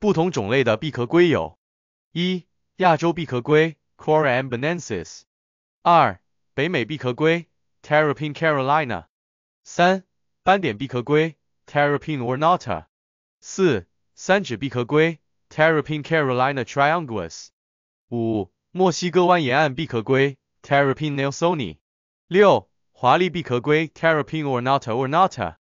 不同种类的闭壳龟有：一、亚洲闭壳龟 c o r a e m b o n e n s i s 二、北美闭壳龟 Terrapin carolina；三、斑点闭壳龟 Terrapin ornata；四、三指闭壳龟 Terrapin carolina t r i a n g u l u s 五、墨西哥湾沿岸闭壳龟 Terrapin nelsoni；六、华丽闭壳龟 Terrapin ornata ornata。